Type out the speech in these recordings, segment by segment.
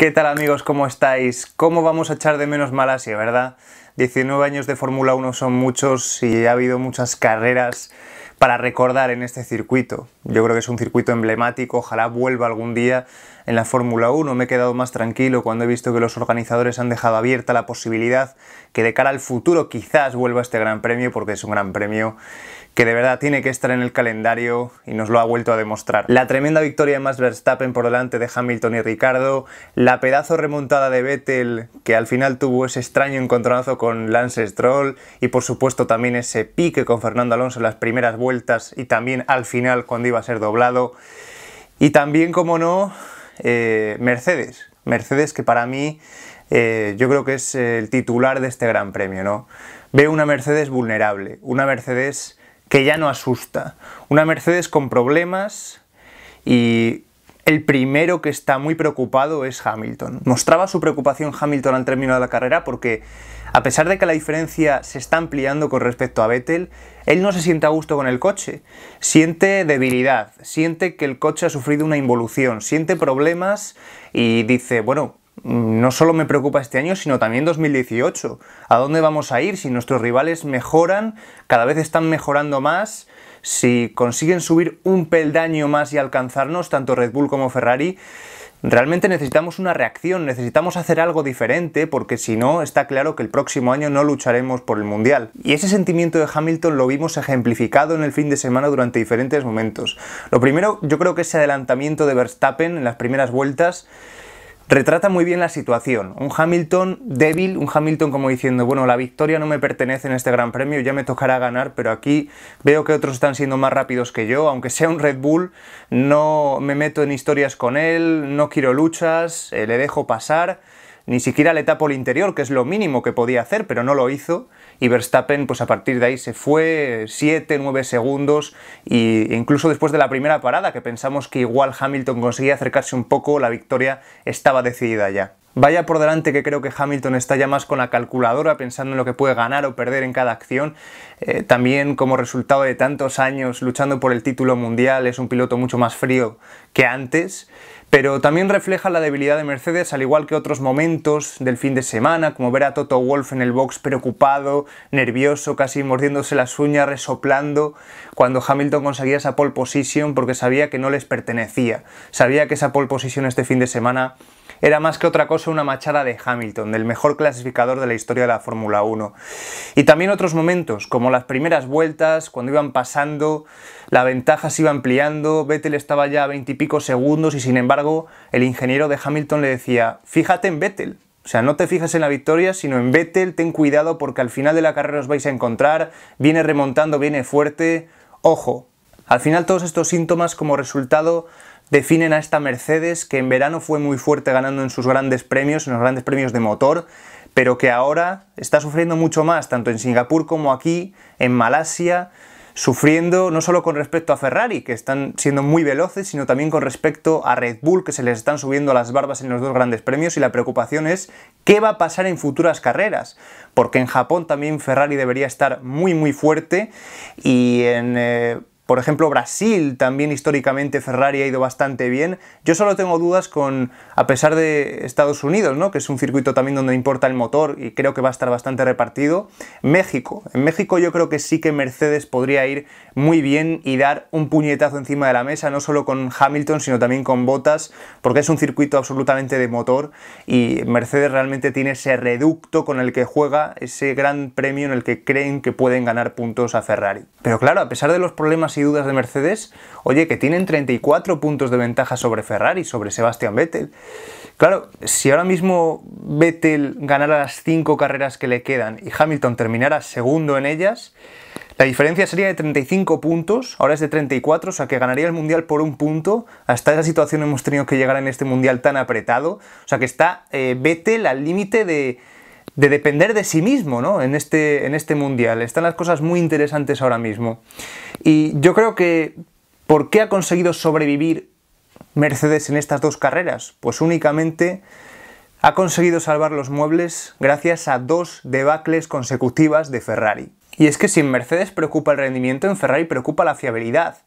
¿Qué tal amigos? ¿Cómo estáis? ¿Cómo vamos a echar de menos Malasia, verdad? 19 años de Fórmula 1 son muchos y ha habido muchas carreras para recordar en este circuito. Yo creo que es un circuito emblemático, ojalá vuelva algún día en la Fórmula 1. Me he quedado más tranquilo cuando he visto que los organizadores han dejado abierta la posibilidad que de cara al futuro quizás vuelva este gran premio porque es un gran premio que de verdad tiene que estar en el calendario y nos lo ha vuelto a demostrar. La tremenda victoria de Max Verstappen por delante de Hamilton y Ricardo, la pedazo remontada de Vettel que al final tuvo ese extraño encontronazo con Lance Stroll y por supuesto también ese pique con Fernando Alonso en las primeras vueltas y también al final cuando iba a ser doblado. Y también, como no, eh, Mercedes. Mercedes que para mí eh, yo creo que es el titular de este gran premio, ¿no? Veo una Mercedes vulnerable, una Mercedes que ya no asusta. Una Mercedes con problemas y el primero que está muy preocupado es Hamilton. Mostraba su preocupación Hamilton al término de la carrera porque a pesar de que la diferencia se está ampliando con respecto a Vettel, él no se siente a gusto con el coche. Siente debilidad, siente que el coche ha sufrido una involución, siente problemas y dice, bueno, Mm, no solo me preocupa este año, sino también 2018. ¿A dónde vamos a ir si nuestros rivales mejoran, cada vez están mejorando más? Si consiguen subir un peldaño más y alcanzarnos, tanto Red Bull como Ferrari, realmente necesitamos una reacción, necesitamos hacer algo diferente, porque si no, está claro que el próximo año no lucharemos por el Mundial. Y ese sentimiento de Hamilton lo vimos ejemplificado en el fin de semana durante diferentes momentos. Lo primero, yo creo que ese adelantamiento de Verstappen en las primeras vueltas retrata muy bien la situación. Un Hamilton débil, un Hamilton como diciendo, bueno, la victoria no me pertenece en este Gran Premio, ya me tocará ganar, pero aquí veo que otros están siendo más rápidos que yo, aunque sea un Red Bull, no me meto en historias con él, no quiero luchas, eh, le dejo pasar, ni siquiera le tapo el interior, que es lo mínimo que podía hacer, pero no lo hizo y Verstappen pues a partir de ahí se fue 7, 9 segundos e incluso después de la primera parada que pensamos que igual Hamilton conseguía acercarse un poco, la victoria estaba decidida ya. Vaya por delante que creo que Hamilton está ya más con la calculadora pensando en lo que puede ganar o perder en cada acción. Eh, también como resultado de tantos años luchando por el título mundial es un piloto mucho más frío que antes. Pero también refleja la debilidad de Mercedes al igual que otros momentos del fin de semana, como ver a Toto Wolf en el box preocupado, nervioso, casi mordiéndose las uñas, resoplando, cuando Hamilton conseguía esa pole position porque sabía que no les pertenecía. Sabía que esa pole position este fin de semana era más que otra cosa una machada de Hamilton, del mejor clasificador de la historia de la Fórmula 1. Y también otros momentos, como las primeras vueltas, cuando iban pasando, la ventaja se iba ampliando, Vettel estaba ya a veintipico segundos y sin embargo el ingeniero de Hamilton le decía, fíjate en Vettel, o sea, no te fijas en la victoria, sino en Vettel, ten cuidado porque al final de la carrera os vais a encontrar, viene remontando, viene fuerte, ojo. Al final todos estos síntomas como resultado definen a esta Mercedes que en verano fue muy fuerte ganando en sus grandes premios, en los grandes premios de motor, pero que ahora está sufriendo mucho más, tanto en Singapur como aquí, en Malasia, sufriendo no solo con respecto a Ferrari, que están siendo muy veloces, sino también con respecto a Red Bull, que se les están subiendo las barbas en los dos grandes premios, y la preocupación es qué va a pasar en futuras carreras, porque en Japón también Ferrari debería estar muy muy fuerte, y en... Eh, por ejemplo, Brasil también históricamente Ferrari ha ido bastante bien. Yo solo tengo dudas con, a pesar de Estados Unidos, ¿no? que es un circuito también donde importa el motor y creo que va a estar bastante repartido, México. En México yo creo que sí que Mercedes podría ir muy bien y dar un puñetazo encima de la mesa, no solo con Hamilton, sino también con Bottas, porque es un circuito absolutamente de motor y Mercedes realmente tiene ese reducto con el que juega, ese gran premio en el que creen que pueden ganar puntos a Ferrari. Pero claro, a pesar de los problemas dudas de Mercedes, oye, que tienen 34 puntos de ventaja sobre Ferrari, sobre Sebastian Vettel. Claro, si ahora mismo Vettel ganara las 5 carreras que le quedan y Hamilton terminara segundo en ellas, la diferencia sería de 35 puntos, ahora es de 34, o sea que ganaría el Mundial por un punto. Hasta esa situación hemos tenido que llegar en este Mundial tan apretado. O sea que está eh, Vettel al límite de, de depender de sí mismo ¿no? en, este, en este mundial. Están las cosas muy interesantes ahora mismo. Y yo creo que, ¿por qué ha conseguido sobrevivir Mercedes en estas dos carreras? Pues únicamente ha conseguido salvar los muebles gracias a dos debacles consecutivas de Ferrari. Y es que si en Mercedes preocupa el rendimiento, en Ferrari preocupa la fiabilidad.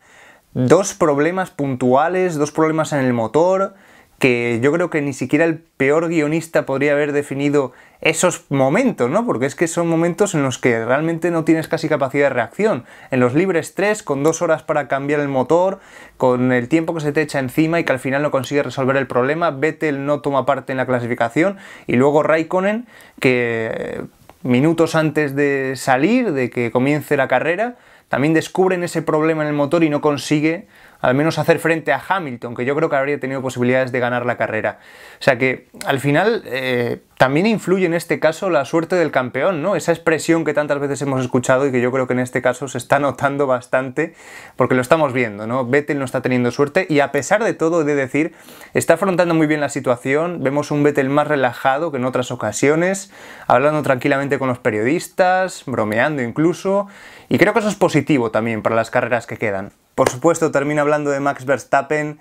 Dos problemas puntuales, dos problemas en el motor, que yo creo que ni siquiera el peor guionista podría haber definido esos momentos, ¿no? Porque es que son momentos en los que realmente no tienes casi capacidad de reacción. En los libres 3, con dos horas para cambiar el motor, con el tiempo que se te echa encima y que al final no consigue resolver el problema, Vettel no toma parte en la clasificación y luego Raikkonen, que eh, minutos antes de salir, de que comience la carrera, también descubren ese problema en el motor y no consigue al menos hacer frente a Hamilton, que yo creo que habría tenido posibilidades de ganar la carrera. O sea que al final eh, también influye en este caso la suerte del campeón, ¿no? Esa expresión que tantas veces hemos escuchado y que yo creo que en este caso se está notando bastante porque lo estamos viendo, ¿no? Vettel no está teniendo suerte y a pesar de todo, de decir, está afrontando muy bien la situación, vemos un Vettel más relajado que en otras ocasiones, hablando tranquilamente con los periodistas, bromeando incluso, y creo que eso es positivo también para las carreras que quedan. Por supuesto, termino hablando de Max Verstappen.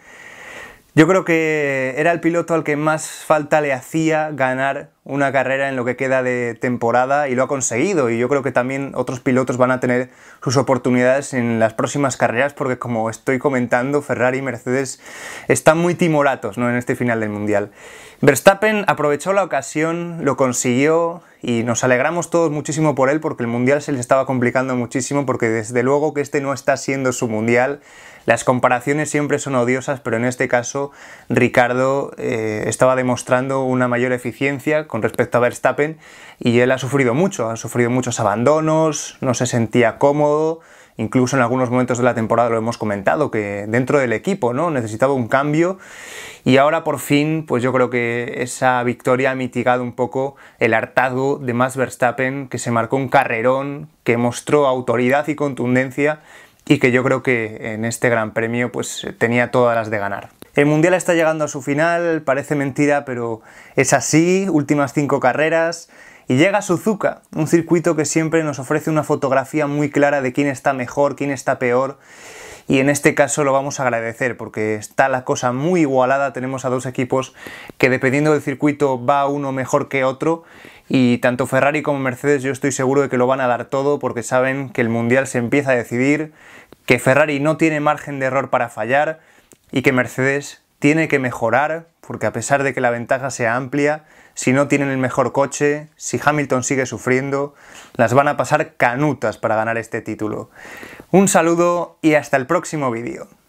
Yo creo que era el piloto al que más falta le hacía ganar una carrera en lo que queda de temporada y lo ha conseguido. Y yo creo que también otros pilotos van a tener sus oportunidades en las próximas carreras porque como estoy comentando, Ferrari y Mercedes están muy timoratos ¿no? en este final del Mundial. Verstappen aprovechó la ocasión, lo consiguió y nos alegramos todos muchísimo por él porque el Mundial se le estaba complicando muchísimo porque desde luego que este no está siendo su Mundial. Las comparaciones siempre son odiosas, pero en este caso Ricardo eh, estaba demostrando una mayor eficiencia con respecto a Verstappen y él ha sufrido mucho, ha sufrido muchos abandonos, no se sentía cómodo, Incluso en algunos momentos de la temporada lo hemos comentado, que dentro del equipo ¿no? necesitaba un cambio y ahora por fin, pues yo creo que esa victoria ha mitigado un poco el hartazgo de Max Verstappen, que se marcó un carrerón, que mostró autoridad y contundencia y que yo creo que en este Gran Premio pues tenía todas las de ganar. El Mundial está llegando a su final, parece mentira, pero es así, últimas cinco carreras y llega Suzuka, un circuito que siempre nos ofrece una fotografía muy clara de quién está mejor, quién está peor. Y en este caso lo vamos a agradecer porque está la cosa muy igualada. Tenemos a dos equipos que dependiendo del circuito va uno mejor que otro. Y tanto Ferrari como Mercedes yo estoy seguro de que lo van a dar todo porque saben que el Mundial se empieza a decidir, que Ferrari no tiene margen de error para fallar y que Mercedes tiene que mejorar porque a pesar de que la ventaja sea amplia, si no tienen el mejor coche, si Hamilton sigue sufriendo, las van a pasar canutas para ganar este título. Un saludo y hasta el próximo vídeo.